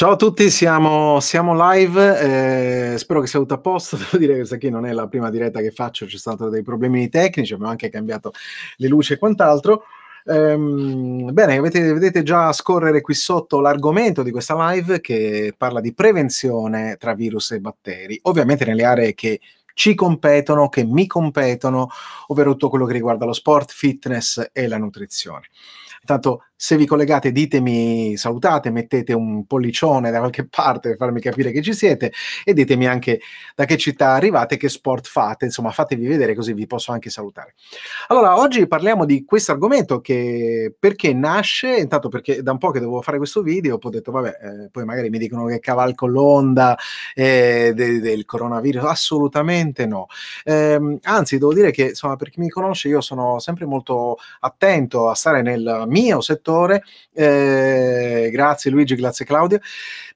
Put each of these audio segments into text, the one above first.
Ciao a tutti, siamo, siamo live, eh, spero che sia tutto a posto, devo dire che questa qui non è la prima diretta che faccio, ci sono stati dei problemi tecnici, abbiamo anche cambiato le luci e quant'altro. Ehm, bene, avete, vedete già scorrere qui sotto l'argomento di questa live che parla di prevenzione tra virus e batteri, ovviamente nelle aree che ci competono, che mi competono, ovvero tutto quello che riguarda lo sport, fitness e la nutrizione. Intanto se vi collegate, ditemi, salutate, mettete un pollicione da qualche parte per farmi capire che ci siete e ditemi anche da che città arrivate, che sport fate, insomma, fatevi vedere così vi posso anche salutare. Allora, oggi parliamo di questo argomento che perché nasce, intanto perché da un po' che dovevo fare questo video, ho detto, vabbè, eh, poi magari mi dicono che cavalco l'onda eh, de- del coronavirus, assolutamente no. Eh, anzi, devo dire che, insomma, per chi mi conosce, io sono sempre molto attento a stare nel mio settore settore, eh, grazie Luigi, grazie Claudio,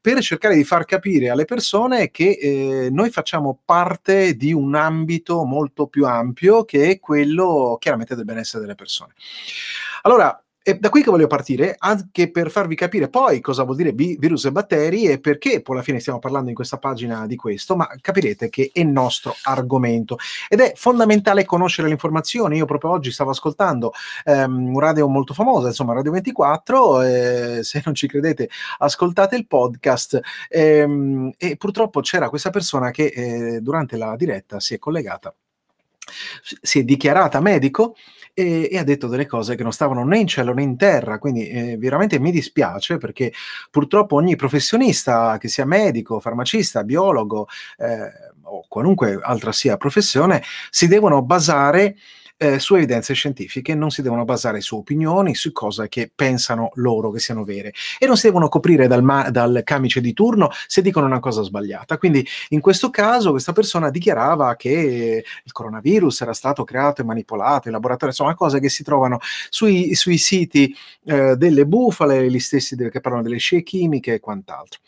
per cercare di far capire alle persone che eh, noi facciamo parte di un ambito molto più ampio che è quello chiaramente del benessere delle persone. Allora, è da qui che voglio partire, anche per farvi capire poi cosa vuol dire B, virus e batteri e perché poi alla fine stiamo parlando in questa pagina di questo, ma capirete che è il nostro argomento. Ed è fondamentale conoscere le informazioni. Io proprio oggi stavo ascoltando ehm, un radio molto famoso, insomma Radio 24, eh, se non ci credete ascoltate il podcast. Ehm, e purtroppo c'era questa persona che eh, durante la diretta si è collegata, si è dichiarata medico e, e, ha detto delle cose che non stavano né in cielo né in terra, quindi eh, veramente mi dispiace perché purtroppo ogni professionista, che sia medico, farmacista, biologo eh, o qualunque altra sia professione, si devono basare eh, su evidenze scientifiche, non si devono basare su opinioni, su cose che pensano loro che siano vere e non si devono coprire dal, ma- dal camice di turno se dicono una cosa sbagliata. Quindi in questo caso questa persona dichiarava che il coronavirus era stato creato e manipolato in laboratorio, insomma cose che si trovano sui, sui siti eh, delle bufale, gli stessi de- che parlano delle scie chimiche e quant'altro.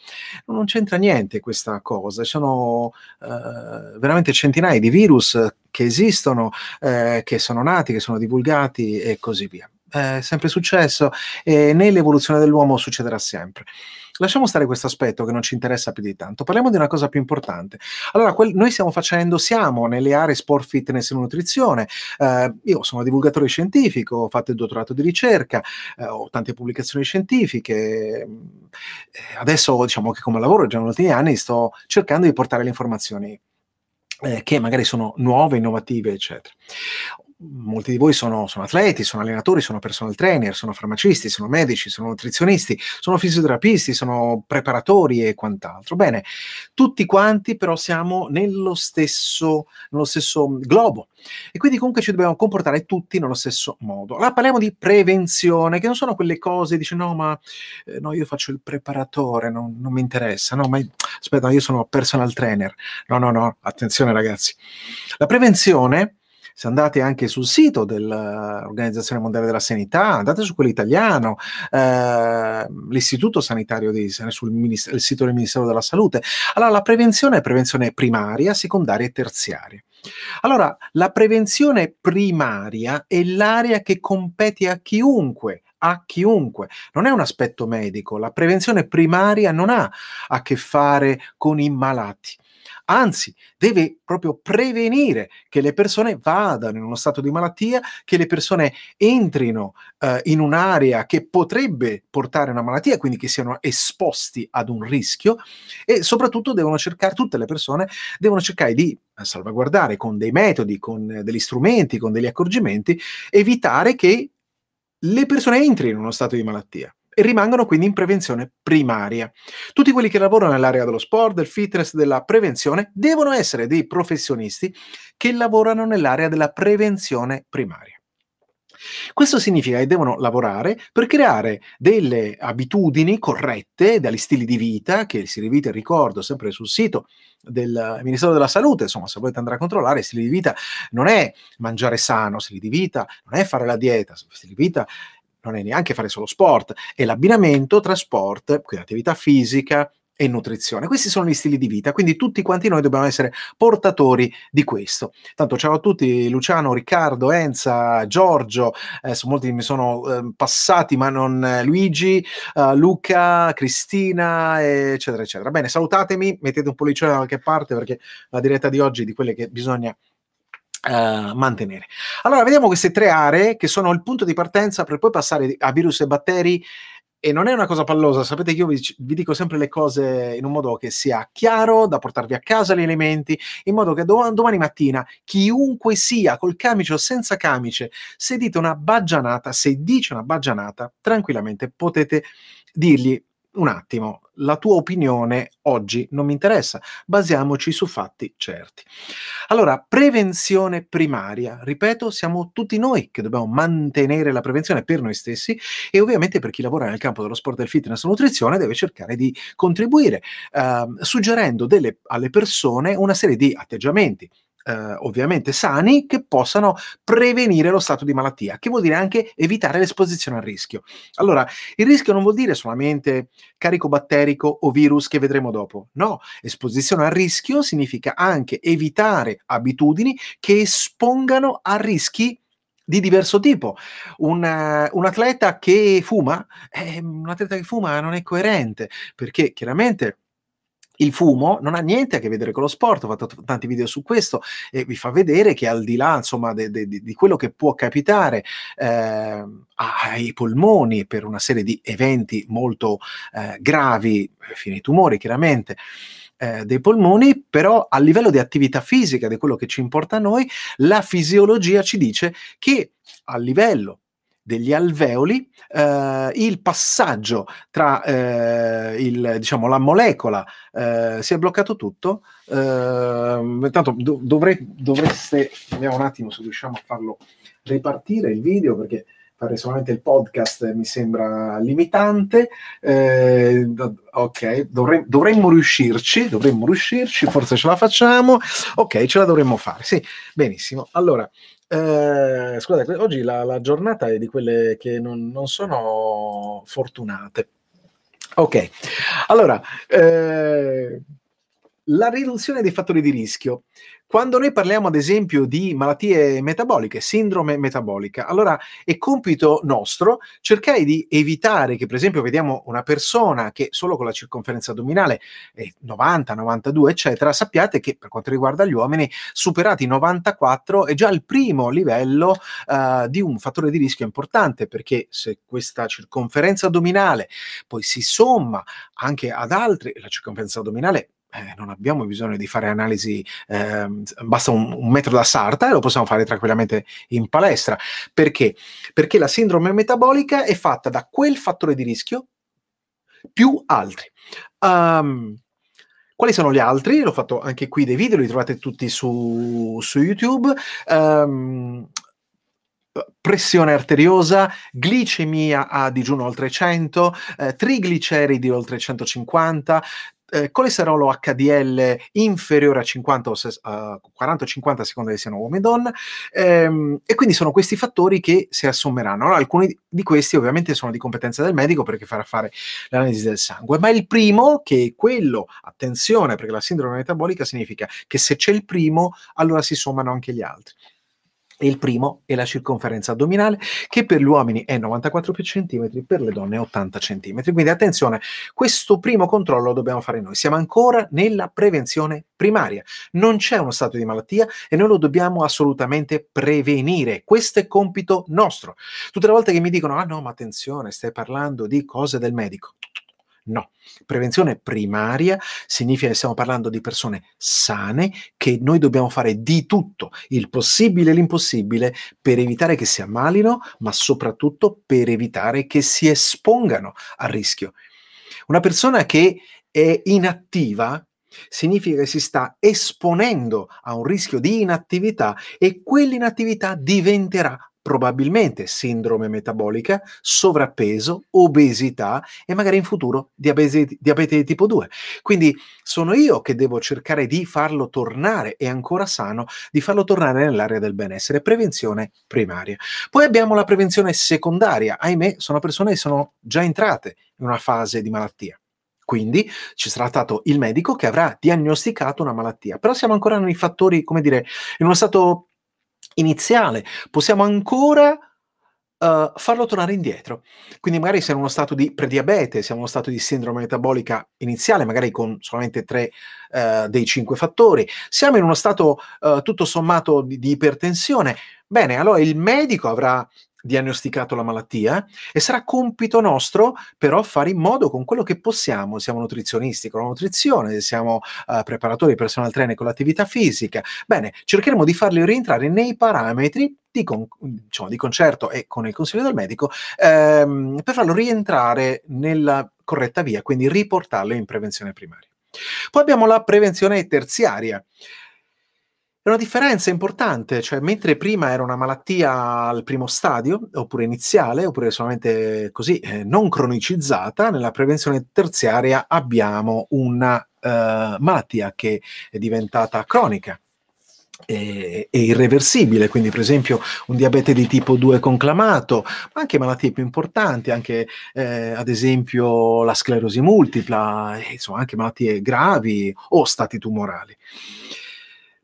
Non c'entra niente questa cosa, sono eh, veramente centinaia di virus che esistono, eh, che sono nati, che sono divulgati e così via. È sempre successo e nell'evoluzione dell'uomo succederà sempre. Lasciamo stare questo aspetto che non ci interessa più di tanto, parliamo di una cosa più importante. Allora, quel, noi stiamo facendo, siamo nelle aree sport, fitness e nutrizione. Eh, io sono divulgatore scientifico, ho fatto il dottorato di ricerca, eh, ho tante pubblicazioni scientifiche. Eh, adesso, diciamo che come lavoro già negli ultimi anni, sto cercando di portare le informazioni eh, che magari sono nuove, innovative, eccetera molti di voi sono, sono, atleti, sono allenatori, sono personal trainer, sono farmacisti, sono medici, sono nutrizionisti, sono fisioterapisti, sono preparatori e quant'altro. Bene, tutti quanti però siamo nello stesso, nello stesso mm, globo e quindi comunque ci dobbiamo comportare tutti nello stesso modo. Allora parliamo di prevenzione, che non sono quelle cose, dice no ma eh, no, io faccio il preparatore, non, non mi interessa, no ma aspetta, io sono personal trainer. No, no, no, attenzione ragazzi. La prevenzione se andate anche sul sito dell'Organizzazione Mondiale della Sanità, andate su quello italiano, eh, l'Istituto Sanitario di sul minist- il sito del Ministero della Salute. Allora la prevenzione è prevenzione primaria, secondaria e terziaria. Allora, la prevenzione primaria è l'area che compete a chiunque a chiunque. Non è un aspetto medico, la prevenzione primaria non ha a che fare con i malati anzi deve proprio prevenire che le persone vadano in uno stato di malattia, che le persone entrino eh, in un'area che potrebbe portare una malattia, quindi che siano esposti ad un rischio e soprattutto devono cercare, tutte le persone devono cercare di salvaguardare con dei metodi, con degli strumenti, con degli accorgimenti, evitare che le persone entrino in uno stato di malattia e rimangono quindi in prevenzione primaria. Tutti quelli che lavorano nell'area dello sport, del fitness, della prevenzione devono essere dei professionisti che lavorano nell'area della prevenzione primaria. Questo significa che devono lavorare per creare delle abitudini corrette degli stili di vita, che si rivite, ricordo, sempre sul sito del Ministero della Salute, insomma se volete andare a controllare, stili di vita non è mangiare sano, stili di vita non è fare la dieta, stili di vita non è neanche fare solo sport, è l'abbinamento tra sport, quindi attività fisica e nutrizione. Questi sono gli stili di vita, quindi tutti quanti noi dobbiamo essere portatori di questo. Tanto ciao a tutti, Luciano, Riccardo, Enza, Giorgio, adesso eh, molti mi sono eh, passati, ma non eh, Luigi, eh, Luca, Cristina, eccetera, eccetera. Bene, salutatemi, mettete un pollice da qualche parte perché la diretta di oggi è di quelle che bisogna Uh, mantenere. Allora, vediamo queste tre aree che sono il punto di partenza per poi passare a virus e batteri. E non è una cosa pallosa, sapete che io vi, vi, dico sempre le cose in un modo che sia chiaro, da portarvi a casa gli elementi, in modo che dom- domani mattina chiunque sia, col camice o senza camice, se dite una baggianata, se dice una baggianata, tranquillamente potete dirgli un attimo, la tua opinione oggi non mi interessa, basiamoci su fatti certi. Allora, prevenzione primaria, ripeto, siamo tutti noi che dobbiamo mantenere la prevenzione per noi stessi e ovviamente per chi lavora nel campo dello sport, del fitness e nutrizione deve cercare di contribuire eh, suggerendo delle, alle persone una serie di atteggiamenti, eh, ovviamente sani che possano prevenire lo stato di malattia, che vuol dire anche evitare l'esposizione al rischio. Allora, il rischio non vuol dire solamente carico batterico o virus che vedremo dopo, no, esposizione al rischio significa anche evitare abitudini che espongano a rischi di diverso tipo. Un, uh, un atleta che fuma, eh, un atleta che fuma non è coerente, perché chiaramente il fumo non ha niente a che vedere con lo sport, ho fatto t- tanti video su questo e vi fa vedere che al di là insomma, de- de- di quello che può capitare eh, ai polmoni per una serie di eventi molto eh, gravi, fino ai tumori chiaramente, eh, dei polmoni, però a livello di attività fisica, di quello che ci importa a noi, la fisiologia ci dice che a livello degli alveoli, eh, il passaggio tra eh, il, diciamo, la molecola eh, si è bloccato tutto. Ehm, intanto do- dovrei, dovreste, vediamo un attimo se riusciamo a farlo ripartire il video perché fare solamente il podcast mi sembra limitante. Eh, ok, dovremmo, dovremmo riuscirci, dovremmo riuscirci, forse ce la facciamo. Ok, ce la dovremmo fare. Sì, benissimo. Allora, eh, scusate, oggi la, la, giornata è di quelle che non, non sono fortunate. Ok, allora, eh, la riduzione dei fattori di rischio. Quando noi parliamo, ad esempio, di malattie metaboliche, sindrome metabolica, allora è compito nostro cercare di evitare che, per esempio, vediamo una persona che solo con la circonferenza addominale è 90, 92, eccetera, sappiate che per quanto riguarda gli uomini, superati 94 è già il primo livello uh, di un fattore di rischio importante, perché se questa circonferenza addominale poi si somma anche ad altri, la circonferenza addominale eh, non abbiamo bisogno di fare analisi, eh, basta un, un, metro da sarta e lo possiamo fare tranquillamente in palestra. Perché? Perché la sindrome metabolica è fatta da quel fattore di rischio più altri. Um, quali sono gli altri? L'ho fatto anche qui dei video, li trovate tutti su, su YouTube. Um, pressione arteriosa, glicemia a digiuno oltre 100, eh, trigliceridi oltre 150, eh, colesterolo HDL inferiore a 50 o ses- uh, 40 o 50 a seconda che siano uomini e donne ehm, e quindi sono questi fattori che si assommeranno. Allora, alcuni di questi ovviamente sono di competenza del medico perché farà fare l'analisi del sangue, ma il primo che è quello, attenzione perché la sindrome metabolica significa che se c'è il primo allora si sommano anche gli altri. Il primo è la circonferenza addominale, che per gli uomini è 94 cm, per le donne 80 cm. Quindi attenzione, questo primo controllo lo dobbiamo fare noi. Siamo ancora nella prevenzione primaria. Non c'è uno stato di malattia e noi lo dobbiamo assolutamente prevenire. Questo è compito nostro. Tutte le volte che mi dicono, ah no, ma attenzione, stai parlando di cose del medico. No, prevenzione primaria significa che stiamo parlando di persone sane che noi dobbiamo fare di tutto, il possibile e l'impossibile, per evitare che si ammalino, ma soprattutto per evitare che si espongano al rischio. Una persona che è inattiva significa che si sta esponendo a un rischio di inattività e quell'inattività diventerà probabilmente sindrome metabolica, sovrappeso, obesità e magari in futuro diabete, diabete tipo 2. Quindi sono io che devo cercare di farlo tornare, è ancora sano, di farlo tornare nell'area del benessere. Prevenzione primaria. Poi abbiamo la prevenzione secondaria. Ahimè, sono persone che sono già entrate in una fase di malattia. Quindi ci sarà stato il medico che avrà diagnosticato una malattia. Però siamo ancora nei fattori, come dire, in uno stato iniziale, possiamo ancora Uh, farlo tornare indietro. Quindi magari se in uno stato di prediabete, siamo in uno stato di sindrome metabolica iniziale, magari con solamente tre uh, dei cinque fattori, siamo in uno stato uh, tutto sommato di, di, ipertensione, bene, allora il medico avrà diagnosticato la malattia e sarà compito nostro però fare in modo con quello che possiamo, siamo nutrizionisti con la nutrizione, siamo uh, preparatori personal trainer con l'attività fisica, bene, cercheremo di farli rientrare nei parametri di, con, diciamo, di concerto e con il consiglio del medico ehm, per farlo rientrare nella corretta via, quindi riportarlo in prevenzione primaria. Poi abbiamo la prevenzione terziaria è una differenza importante, cioè mentre prima era una malattia al primo stadio, oppure iniziale, oppure solamente così, eh, non cronicizzata, nella prevenzione terziaria abbiamo una eh, malattia che è diventata cronica e, irreversibile, quindi per esempio un diabete di tipo 2 conclamato, ma anche malattie più importanti, anche eh, ad esempio la sclerosi multipla, insomma anche malattie gravi o stati tumorali.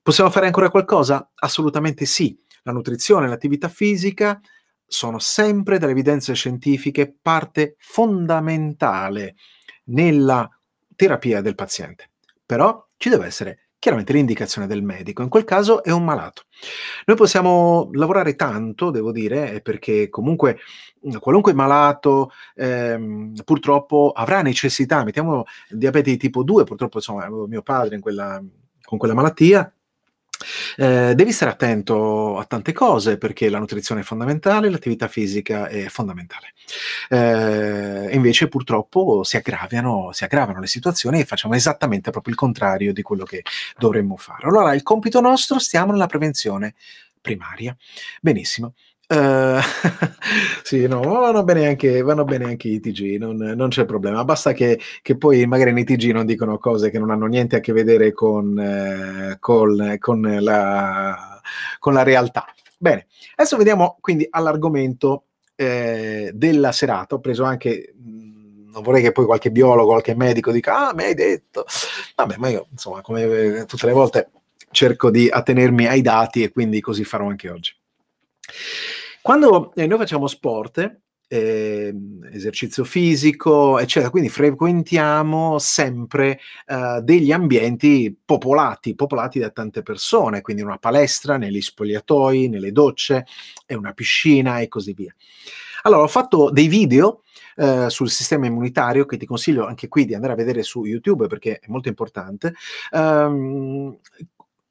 Possiamo fare ancora qualcosa? Assolutamente sì. La nutrizione, e l'attività fisica sono sempre dalle evidenze scientifiche parte fondamentale nella terapia del paziente. Però ci deve essere chiaramente l'indicazione del medico, in quel caso è un malato. Noi possiamo lavorare tanto, devo dire, eh, perché comunque qualunque malato ehm, purtroppo avrà necessità, mettiamo diabete di tipo 2, purtroppo insomma mio padre quella, con quella malattia, eh, devi stare attento a tante cose perché la nutrizione è fondamentale, l'attività fisica è fondamentale. Eh, invece purtroppo si aggravano, si aggraviano, le situazioni e facciamo esattamente proprio il contrario di quello che dovremmo fare. Allora il compito nostro stiamo nella prevenzione primaria. Benissimo. Eh, sì, no, vanno bene anche, vanno bene anche i TG, non, non, c'è problema. Basta che, che, poi magari nei TG non dicono cose che non hanno niente a che vedere con, eh, col, con, la, con la realtà. Bene, adesso vediamo quindi all'argomento eh, della serata. Ho preso anche mm, non vorrei che poi qualche biologo, qualche medico dica, ah, mi hai detto. Vabbè, ma io, insomma, come eh, tutte le volte, cerco di attenermi ai dati e quindi così farò anche oggi. Quando eh, noi facciamo sport, eh, esercizio fisico, eccetera, quindi frequentiamo sempre eh, degli ambienti popolati, popolati da tante persone, quindi una palestra, negli spogliatoi, nelle docce, una piscina e così via. Allora, ho fatto dei video eh, sul sistema immunitario che ti consiglio anche qui di andare a vedere su YouTube perché è molto importante, ehm,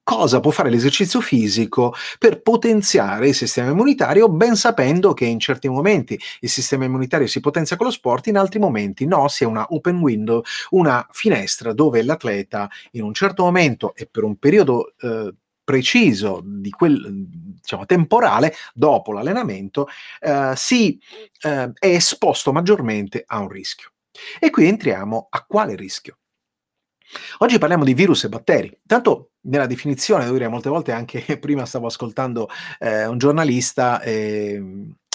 cosa può fare l'esercizio fisico per potenziare il sistema immunitario, ben sapendo che in certi momenti il sistema immunitario si potenzia con lo sport, in altri momenti no, si è una open window, una finestra dove l'atleta in un certo momento e per un periodo eh, preciso di quel, diciamo, temporale dopo l'allenamento eh, si eh, è esposto maggiormente a un rischio. E qui entriamo a quale rischio? Oggi parliamo di virus e batteri. Tanto nella definizione, devo dire, molte volte anche prima stavo ascoltando eh, un giornalista e,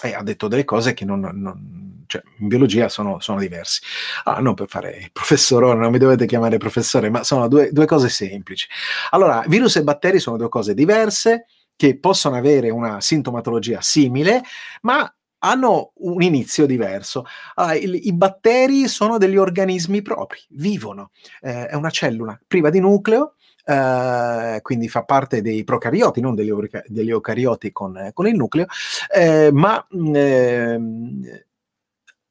e, ha detto delle cose che non, non, cioè, in biologia sono, sono, diversi. Ah, non per fare il professorone, non mi dovete chiamare professore, ma sono due, due cose semplici. Allora, virus e batteri sono due cose diverse che possono avere una sintomatologia simile, ma hanno un inizio diverso. Allora, il, I batteri sono degli organismi propri, vivono, eh, è una cellula priva di nucleo, Uh, quindi fa parte dei procarioti, non degli, degli eucarioti con, eh, con, il nucleo, eh, ma eh,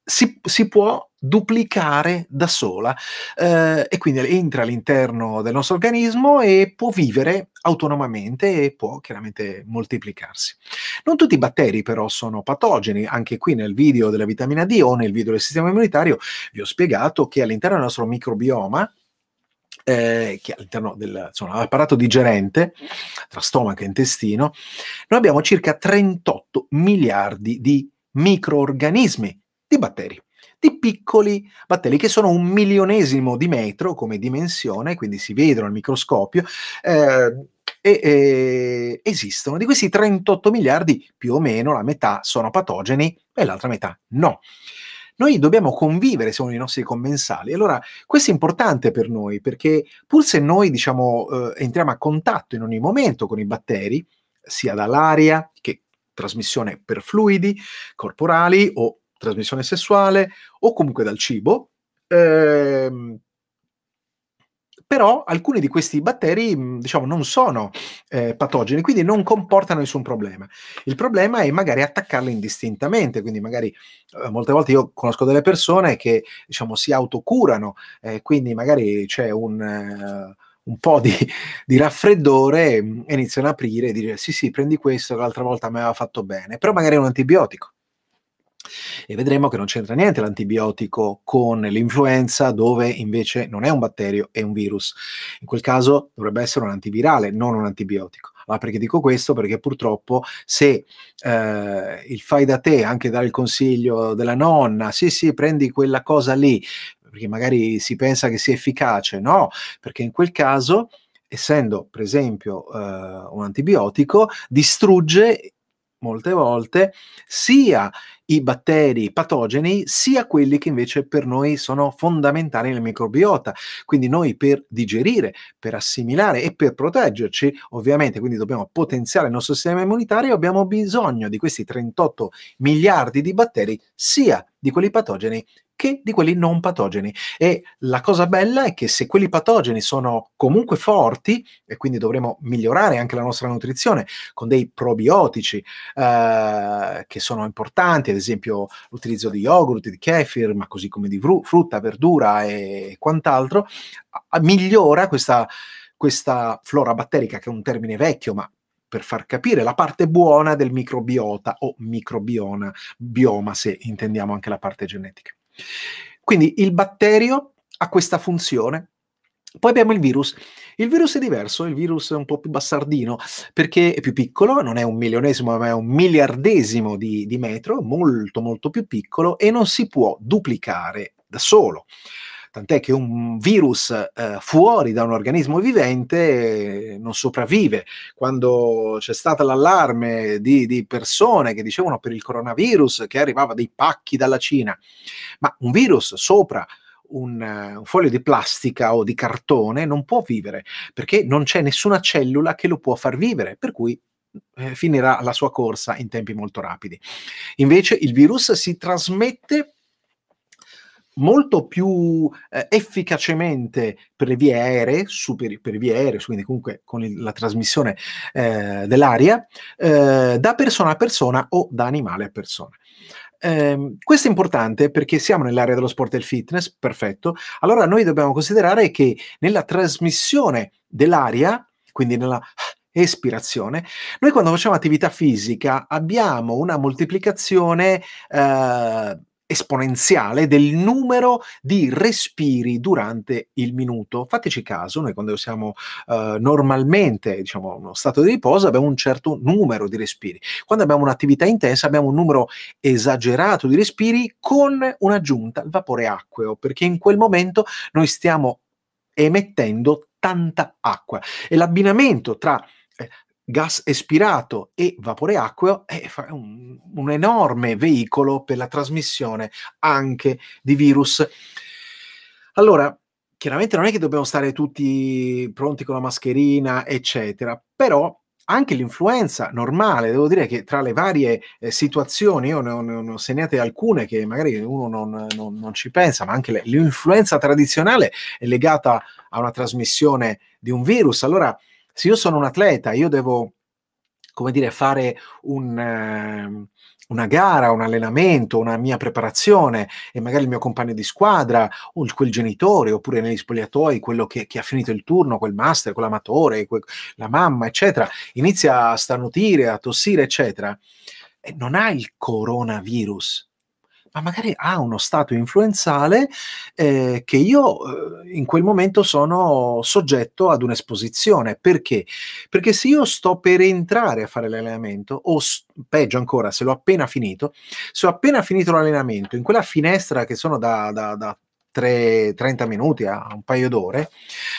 si, si, può duplicare da sola eh, e quindi entra all'interno del nostro organismo e può vivere autonomamente e può chiaramente moltiplicarsi. Non tutti i batteri però sono patogeni, anche qui nel video della vitamina D o nel video del sistema immunitario vi ho spiegato che all'interno del nostro microbioma eh, che all'interno dell'apparato digerente, tra stomaco e intestino, noi abbiamo circa 38 miliardi di microorganismi di batteri, di piccoli batteri che sono un milionesimo di metro come dimensione, quindi si vedono al microscopio, eh, e, e, esistono. Di questi 38 miliardi, più o meno la metà sono patogeni e l'altra metà no. Noi dobbiamo convivere, siamo i nostri commensali. Allora, questo è importante per noi perché pur se noi, diciamo, eh, entriamo a contatto in ogni momento con i batteri, sia dall'aria che trasmissione per fluidi corporali o trasmissione sessuale o comunque dal cibo. Ehm, però alcuni di questi batteri mm, diciamo, non sono eh, patogeni, quindi non comportano nessun problema. Il problema è magari attaccarli indistintamente, quindi magari eh, molte volte io conosco delle persone che diciamo, si autocurano, eh, quindi magari c'è un eh, un po' di, di, raffreddore mm, e iniziano a aprire e dire sì sì prendi questo che l'altra volta mi aveva fatto bene, però magari è un antibiotico. E vedremo che non c'entra niente l'antibiotico con l'influenza, dove invece non è un batterio, è un virus. In quel caso dovrebbe essere un antivirale, non un antibiotico. Ma perché dico questo? Perché purtroppo se eh, il fai da te, anche dare il consiglio della nonna, sì sì, prendi quella cosa lì, perché magari si pensa che sia efficace, no, perché in quel caso essendo per esempio eh, un antibiotico, distrugge molte volte, sia i batteri patogeni, sia quelli che invece per noi sono fondamentali nel microbiota. Quindi noi per digerire, per assimilare e per proteggerci, ovviamente, quindi dobbiamo potenziare il nostro sistema immunitario, abbiamo bisogno di questi 38 miliardi di batteri, sia di quelli patogeni che di quelli non patogeni. E la cosa bella è che se quelli patogeni sono comunque forti, e quindi dovremo migliorare anche la nostra nutrizione con dei probiotici eh, che sono importanti, ad esempio l'utilizzo di yogurt, di kefir, ma così come di vru- frutta, verdura e quant'altro, a- migliora questa, questa flora batterica, che è un termine vecchio, ma per far capire la parte buona del microbiota o microbiona, bioma se intendiamo anche la parte genetica. Quindi il batterio ha questa funzione. Poi abbiamo il virus. Il virus è diverso, il virus è un po' più bassardino perché è più piccolo, non è un milionesimo ma è un miliardesimo di, di metro, molto molto più piccolo e non si può duplicare da solo tant'è che un virus eh, fuori da un organismo vivente eh, non sopravvive. Quando c'è stato l'allarme di, di, persone che dicevano per il coronavirus che arrivava dei pacchi dalla Cina, ma un virus sopra un, eh, un, foglio di plastica o di cartone non può vivere perché non c'è nessuna cellula che lo può far vivere, per cui eh, finirà la sua corsa in tempi molto rapidi. Invece il virus si trasmette molto più eh, efficacemente per le vie aeree, super, per vie aeree, quindi comunque con il, la trasmissione eh, dell'aria, eh, da persona a persona o da animale a persona. Eh, questo è importante perché siamo nell'area dello sport e del fitness, perfetto. Allora noi dobbiamo considerare che nella trasmissione dell'aria, quindi nella espirazione, noi quando facciamo attività fisica abbiamo una moltiplicazione eh, esponenziale del numero di respiri durante il minuto. Fateci caso, noi quando siamo eh, normalmente, diciamo, in uno stato di riposo, abbiamo un certo numero di respiri. Quando abbiamo un'attività intensa, abbiamo un numero esagerato di respiri con un'aggiunta al vapore acqueo, perché in quel momento noi stiamo emettendo tanta acqua e l'abbinamento tra eh, gas espirato e vapore acqueo è un, un enorme veicolo per la trasmissione anche di virus. Allora, chiaramente non è che dobbiamo stare tutti pronti con la mascherina, eccetera, però anche l'influenza normale, devo dire che tra le varie eh, situazioni, io ne ho, ne ho, segnate alcune che magari uno non, non, non ci pensa, ma anche le, l'influenza tradizionale è legata a una trasmissione di un virus. Allora, se io sono un atleta, io devo, come dire, fare un... Eh, una gara, un allenamento, una mia preparazione e magari il mio compagno di squadra o quel genitore oppure negli spogliatoi quello che, che ha finito il turno, quel master, quell'amatore, quel, la mamma, eccetera, inizia a starnutire, a tossire, eccetera, e eh, non ha il coronavirus, ma magari ha uno stato influenzale eh, che io eh, in quel momento sono soggetto ad un'esposizione. Perché? Perché se io sto per entrare a fare l'allenamento, o peggio ancora, se l'ho appena finito, se ho appena finito l'allenamento, in quella finestra che sono da, da, da 3, 30 minuti a un paio d'ore,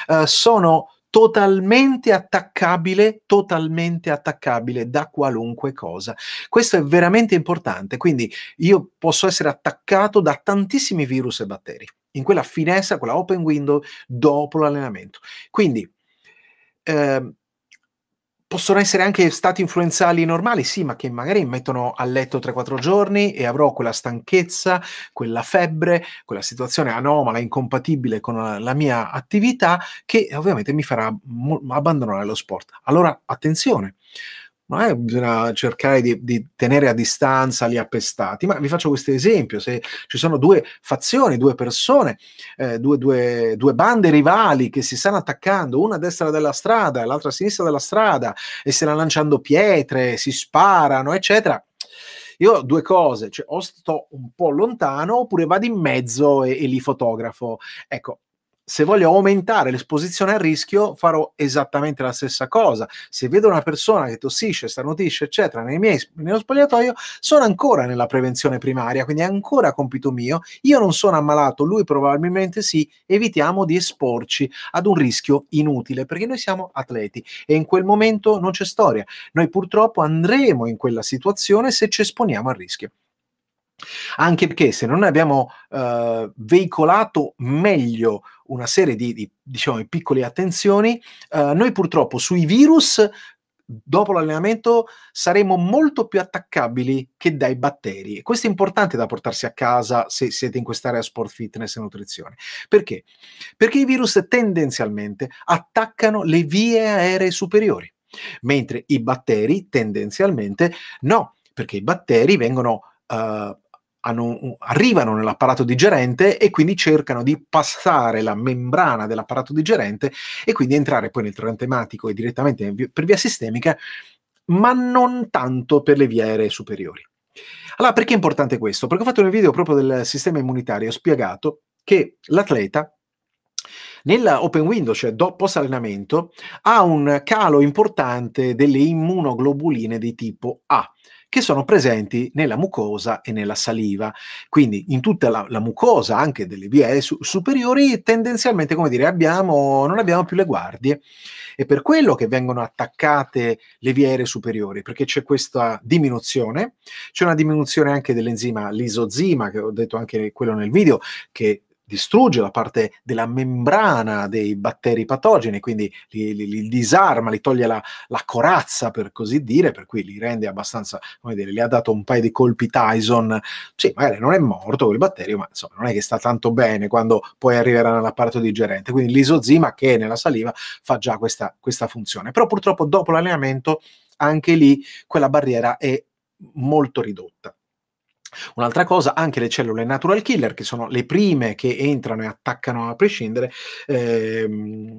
eh, sono totalmente attaccabile, totalmente attaccabile da qualunque cosa. Questo è veramente importante, quindi io posso essere attaccato da tantissimi virus e batteri in quella finestra, quella open window dopo l'allenamento. Quindi eh, possono essere anche stati influenzali normali, sì, ma che magari mi mettono a letto 3-4 giorni e avrò quella stanchezza, quella febbre, quella situazione anomala, incompatibile con eh, la mia attività, che ovviamente mi farà abbandonare lo sport. Allora, attenzione non è che bisogna cercare di, di, tenere a distanza gli appestati, ma vi faccio questo esempio, se ci sono due fazioni, due persone, eh, due, due, due, bande rivali che si stanno attaccando, una a destra della strada, e l'altra a sinistra della strada, e stanno lanciando pietre, si sparano, eccetera. Io ho due cose, cioè o sto un po' lontano oppure vado in mezzo e, e li fotografo. Ecco, se voglio aumentare l'esposizione al rischio, farò esattamente la stessa cosa. Se vedo una persona che tossisce, starnutisce, eccetera, nei miei, nello spogliatoio, sono ancora nella prevenzione primaria, quindi è ancora compito mio. Io non sono ammalato, lui probabilmente sì. Evitiamo di esporci ad un rischio inutile, perché noi siamo atleti e in quel momento non c'è storia. Noi purtroppo andremo in quella situazione se ci esponiamo al rischio. Anche perché se non abbiamo eh, veicolato meglio una serie di, di diciamo, piccole attenzioni, eh, noi purtroppo sui virus dopo l'allenamento saremo molto più attaccabili che dai batteri. E Questo è importante da portarsi a casa se siete in quest'area sport, fitness e nutrizione. Perché? Perché i virus tendenzialmente attaccano le vie aeree superiori, mentre i batteri tendenzialmente no, perché i batteri vengono Uh, hanno, arrivano nell'apparato digerente e quindi cercano di passare la membrana dell'apparato digerente e quindi entrare poi nel trantematico e direttamente per via sistemica, ma non tanto per le vie aeree superiori. Allora, perché è importante questo? Perché ho fatto un video proprio del sistema immunitario, e ho spiegato che l'atleta nell'open window, cioè dopo allenamento, ha un calo importante delle immunoglobuline di tipo A che sono presenti nella mucosa e nella saliva. Quindi in tutta la, la mucosa anche delle vie su, superiori tendenzialmente, come dire, abbiamo, non abbiamo più le guardie. È per quello che vengono attaccate le vie aeree superiori, perché c'è questa diminuzione, c'è una diminuzione anche dell'enzima lisozima, che ho detto anche quello nel video, che distrugge la parte della membrana dei batteri patogeni, quindi li, li, li disarma, li toglie la, la, corazza, per così dire, per cui li rende abbastanza, come dire, gli ha dato un paio di colpi Tyson, sì, magari non è morto quel batterio, ma insomma non è che sta tanto bene quando poi arriverà nell'apparato digerente, quindi l'isozima che è nella saliva fa già questa, questa funzione, però purtroppo dopo l'allenamento anche lì quella barriera è molto ridotta. Un'altra cosa, anche le cellule natural killer, che sono le prime che entrano e attaccano a prescindere, ehm,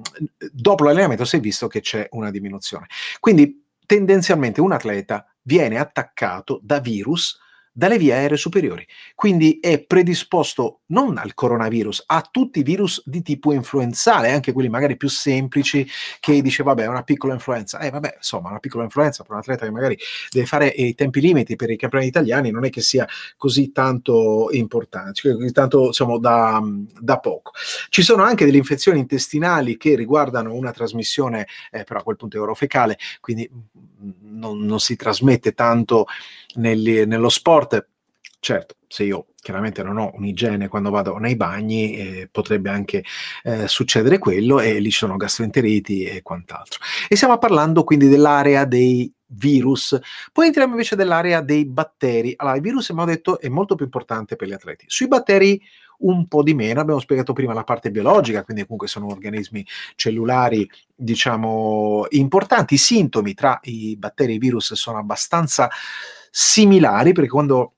dopo l'allenamento si è visto che c'è una diminuzione. Quindi tendenzialmente un atleta viene attaccato da virus dalle vie aeree superiori, quindi è predisposto non al coronavirus, a tutti i virus di tipo influenzale, anche quelli magari più semplici che dice vabbè è una piccola influenza, eh vabbè insomma una piccola influenza per un atleta che magari deve fare eh, i tempi limiti per i campioni italiani non è che sia così tanto importante, cioè così tanto diciamo da, da, poco. Ci sono anche delle infezioni intestinali che riguardano una trasmissione eh, però a quel punto è orofecale, quindi mm, non, non si trasmette tanto nel, nello sport. Certo, se io chiaramente non ho un'igiene quando vado nei bagni, eh, potrebbe anche eh, succedere quello e lì ci sono gastroenteriti e quant'altro. E stiamo parlando quindi dell'area dei virus. Poi entriamo invece nell'area dei batteri. Allora, il virus, abbiamo detto, è molto più importante per gli atleti. Sui batteri un po' di meno. Abbiamo spiegato prima la parte biologica, quindi comunque sono organismi cellulari, diciamo, importanti. I sintomi tra i batteri e i virus sono abbastanza similari perché quando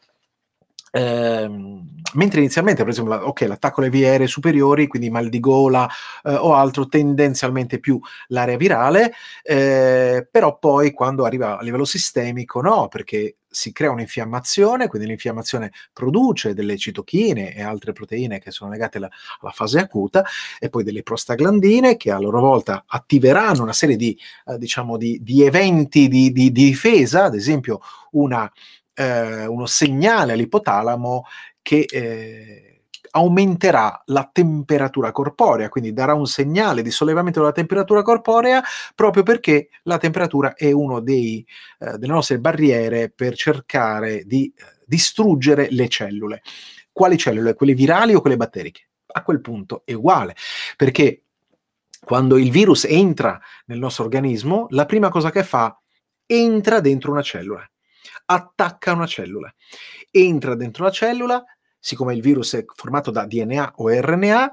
Ehm, mentre inizialmente, per esempio, okay, l'attacco alle vie aeree superiori, quindi mal di gola eh, o altro, tendenzialmente più l'area virale, eh, però poi quando arriva a livello sistemico, no, perché si crea un'infiammazione, quindi l'infiammazione produce delle citochine e altre proteine che sono legate alla, alla fase acuta e poi delle prostaglandine che a loro volta attiveranno una serie di, eh, diciamo di, di eventi di, di, difesa, ad esempio una eh, uno segnale all'ipotalamo che eh, aumenterà la temperatura corporea, quindi darà un segnale di sollevamento della temperatura corporea proprio perché la temperatura è una eh, delle nostre barriere per cercare di eh, distruggere le cellule. Quali cellule? Quelle virali o quelle batteriche? A quel punto è uguale, perché quando il virus entra nel nostro organismo, la prima cosa che fa è entra dentro una cellula attacca una cellula. Entra dentro la cellula, siccome il virus è formato da DNA o RNA,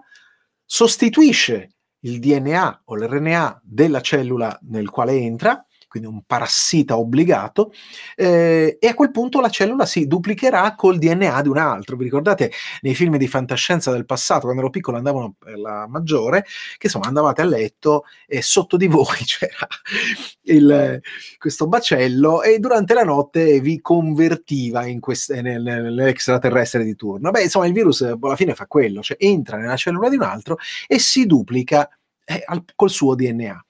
sostituisce il DNA o l'RNA della cellula nel quale entra quindi un parassita obbligato, eh, e a quel punto la cellula si duplicherà col DNA di un altro. Vi ricordate nei film di fantascienza del passato, quando ero piccolo andavano per eh, la maggiore, che insomma andavate a letto e sotto di voi c'era il, eh. questo bacello e durante la notte vi convertiva quest- eh, nel, nell'extraterrestre di turno. Beh, insomma il virus alla fine fa quello, cioè entra nella cellula di un altro e si duplica eh, al, col suo DNA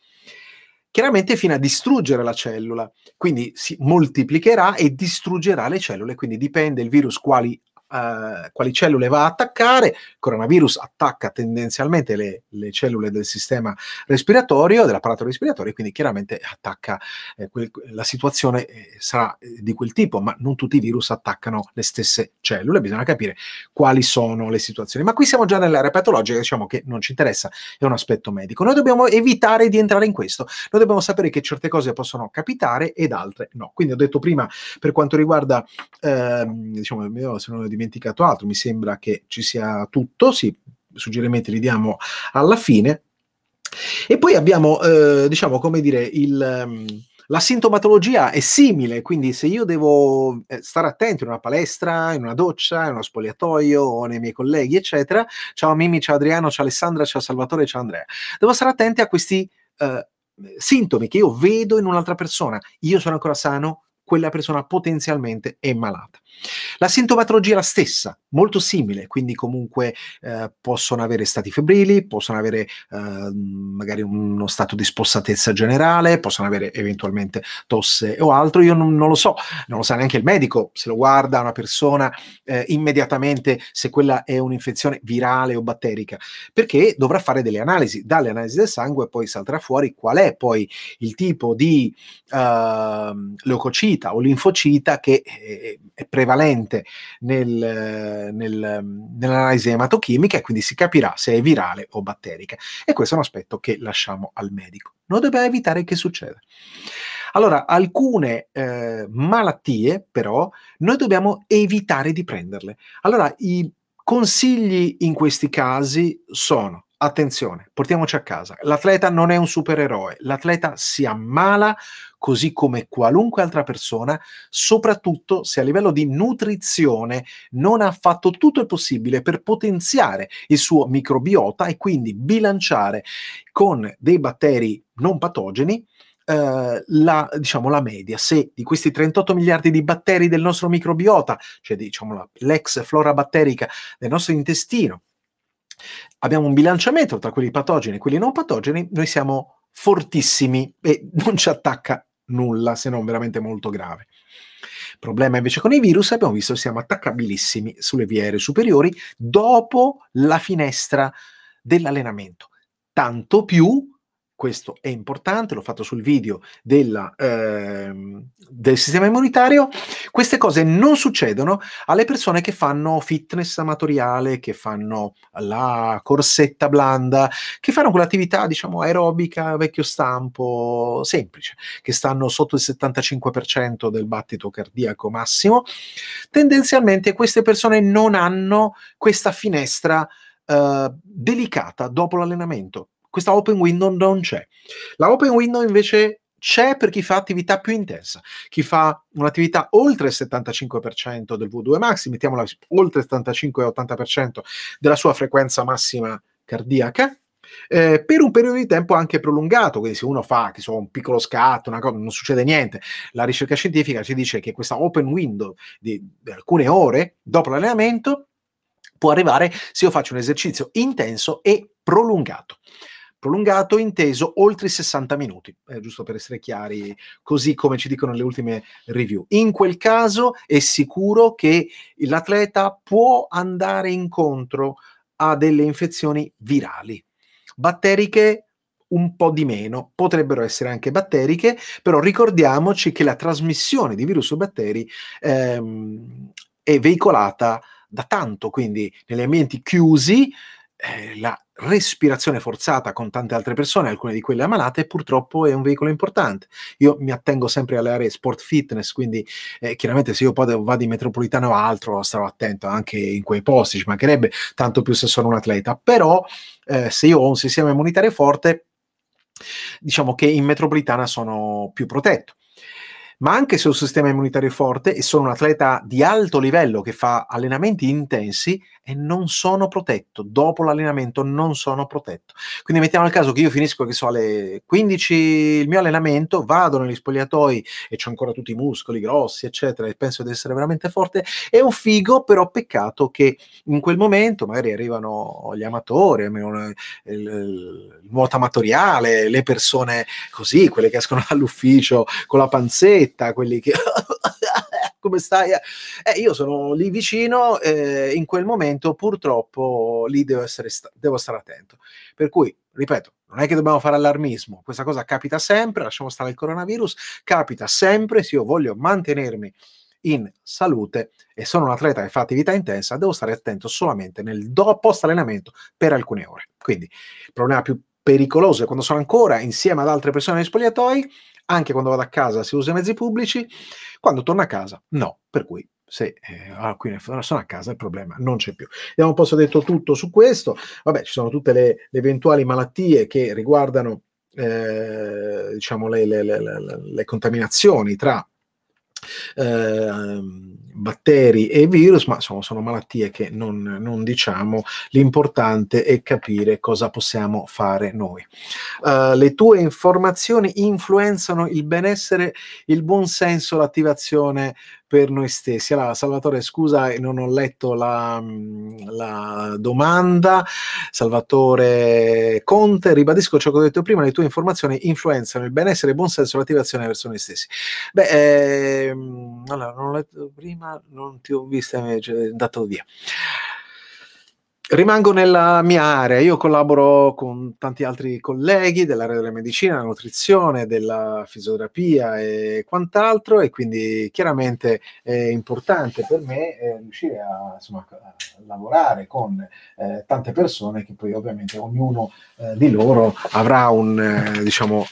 chiaramente fino a distruggere la cellula, quindi si moltiplicherà e distruggerà le cellule, quindi dipende il virus quali eh, quali cellule va a attaccare. Il coronavirus attacca tendenzialmente le, le cellule del sistema respiratorio, dell'apparato respiratorio, quindi chiaramente attacca eh, quel, la situazione eh, sarà eh, di quel tipo, ma non tutti i virus attaccano le stesse cellule, bisogna capire quali sono le situazioni. Ma qui siamo già nell'area patologica, diciamo che non ci interessa, è un aspetto medico. Noi dobbiamo evitare di entrare in questo, noi dobbiamo sapere che certe cose possono capitare ed altre no. Quindi ho detto prima per quanto riguarda, ehm, diciamo, se non lo dimenticato altro, mi sembra che ci sia tutto, sì, suggerimenti li diamo alla fine. E poi abbiamo, eh, diciamo, come dire, il... Ehm, la sintomatologia è simile, quindi se io devo eh, stare attento in una palestra, in una doccia, in uno spogliatoio o nei miei colleghi, eccetera, ciao Mimi, ciao Adriano, ciao Alessandra, ciao Salvatore, ciao Andrea, devo stare attenti a questi uh, sintomi che io vedo in un'altra persona. Io sono ancora sano, quella persona potenzialmente è malata. La sintomatologia è la stessa, molto simile, quindi comunque eh, possono avere stati febbrili, possono avere eh, magari uno stato di spossatezza generale, possono avere eventualmente tosse o altro, io non, non lo so, non lo sa neanche il medico, se lo guarda una persona eh, immediatamente se quella è un'infezione virale o batterica, perché dovrà fare delle analisi, dalle analisi del sangue poi salterà fuori qual è poi il tipo di ehm, leucocito leucocita o linfocita che eh, è, prevalente nel, nel, nell'analisi ematochimica e quindi si capirà se è virale o batterica. E questo è un aspetto che lasciamo al medico. Noi dobbiamo evitare che succeda. Allora, alcune eh, malattie però noi dobbiamo evitare di prenderle. Allora, i consigli in questi casi sono attenzione, portiamoci a casa, l'atleta non è un supereroe, l'atleta si ammala così come qualunque altra persona, soprattutto se a livello di nutrizione non ha fatto tutto il possibile per potenziare il suo microbiota e quindi bilanciare con dei batteri non patogeni eh, la, diciamo, la, media. Se di questi 38 miliardi di batteri del nostro microbiota, cioè diciamo, l'ex flora batterica del nostro intestino, abbiamo un bilanciamento tra quelli patogeni e quelli non patogeni, noi siamo fortissimi e non ci attacca nulla se non veramente molto grave. problema invece con i virus, abbiamo visto, siamo attaccabilissimi sulle vie aeree superiori dopo la finestra dell'allenamento. Tanto più questo è importante, l'ho fatto sul video della, eh, del sistema immunitario, queste cose non succedono alle persone che fanno fitness amatoriale, che fanno la corsetta blanda, che fanno quell'attività diciamo aerobica, vecchio stampo, semplice, che stanno sotto il 75% del battito cardiaco massimo. Tendenzialmente queste persone non hanno questa finestra eh, delicata dopo l'allenamento questa open window non c'è. La open window invece c'è per chi fa attività più intensa, chi fa un'attività oltre il 75% del V2 max, mettiamola oltre il 75-80% della sua frequenza massima cardiaca, eh, per un periodo di tempo anche prolungato, quindi se uno fa so, un piccolo scatto, una cosa, non succede niente. La ricerca scientifica ci dice che questa open window di, di alcune ore dopo l'allenamento può arrivare se io faccio un esercizio intenso e prolungato prolungato inteso oltre i 60 minuti, eh, giusto per essere chiari, così come ci dicono le ultime review. In quel caso è sicuro che l'atleta può andare incontro a delle infezioni virali, batteriche un po' di meno, potrebbero essere anche batteriche, però ricordiamoci che la trasmissione di virus o batteri ehm, è veicolata da tanto, quindi negli ambienti chiusi eh, la respirazione forzata con tante altre persone, alcune di quelle ammalate, purtroppo è un veicolo importante. Io mi attengo sempre alle aree sport fitness, quindi eh, chiaramente se io poi vado in metropolitana o altro starò attento anche in quei posti, ci mancherebbe, tanto più se sono un atleta. Però eh, se io ho un sistema immunitario forte, diciamo che in metropolitana sono più protetto ma anche se ho un sistema immunitario forte e sono un atleta di alto livello che fa allenamenti intensi, e non sono protetto. Dopo l'allenamento non sono protetto. Quindi mettiamo il caso che io finisco che so alle 15 il mio allenamento, vado negli spogliatoi e c'ho ancora tutti i muscoli grossi, eccetera, e penso di essere veramente forte. È un figo, però peccato che in quel momento magari arrivano gli amatori, eh, il nuoto amatoriale, le persone così, quelle che escono dall'ufficio con la panzetta, quelli che come stai? Eh, io sono lì vicino, eh, in quel momento purtroppo lì devo, essere sta- devo stare attento. Per cui, ripeto, non è che dobbiamo fare allarmismo, questa cosa capita sempre, lasciamo stare il coronavirus, capita sempre, se io voglio mantenermi in salute e sono un atleta che fa attività intensa, devo stare attento solamente nel do- post allenamento per alcune ore. Quindi il problema più pericoloso è quando sono ancora insieme ad altre persone negli spogliatoi anche quando vado a casa si usa i mezzi pubblici, quando torno a casa no, per cui se eh, ah, sono a casa il problema non c'è più. Abbiamo un po' detto tutto su questo, vabbè ci sono tutte le, le eventuali malattie che riguardano eh, diciamo le, le, le contaminazioni tra eh, batteri e virus, ma insomma sono malattie che non, non diciamo. L'importante è capire cosa possiamo fare noi. Uh, le tue informazioni influenzano il benessere, il buon senso, l'attivazione per noi stessi. Allora, Salvatore, scusa, eh, non ho letto la, mm, la domanda. Salvatore Conte, ribadisco ciò che ho detto prima, le tue informazioni influenzano il benessere, il buon senso, l'attivazione verso noi stessi. Beh, ehm, allora, non ho letto prima, non ti ho vista, invece, è andato via rimango nella mia area, io collaboro con tanti altri colleghi dell'area della medicina, della nutrizione, della fisioterapia e quant'altro e quindi chiaramente è importante per me eh, riuscire a, insomma, a, lavorare con eh, tante persone che poi ovviamente ognuno eh, di loro avrà un, eh, diciamo,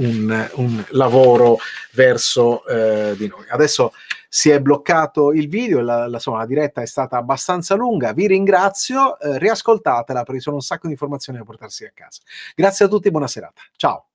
eh, un, un lavoro verso eh, di noi. Adesso si è bloccato il video, la, la, insomma, la diretta è stata abbastanza lunga, vi ringrazio, eh, riascoltatela perché sono un sacco di informazioni da portarsi a casa. Grazie a tutti, buona serata, ciao!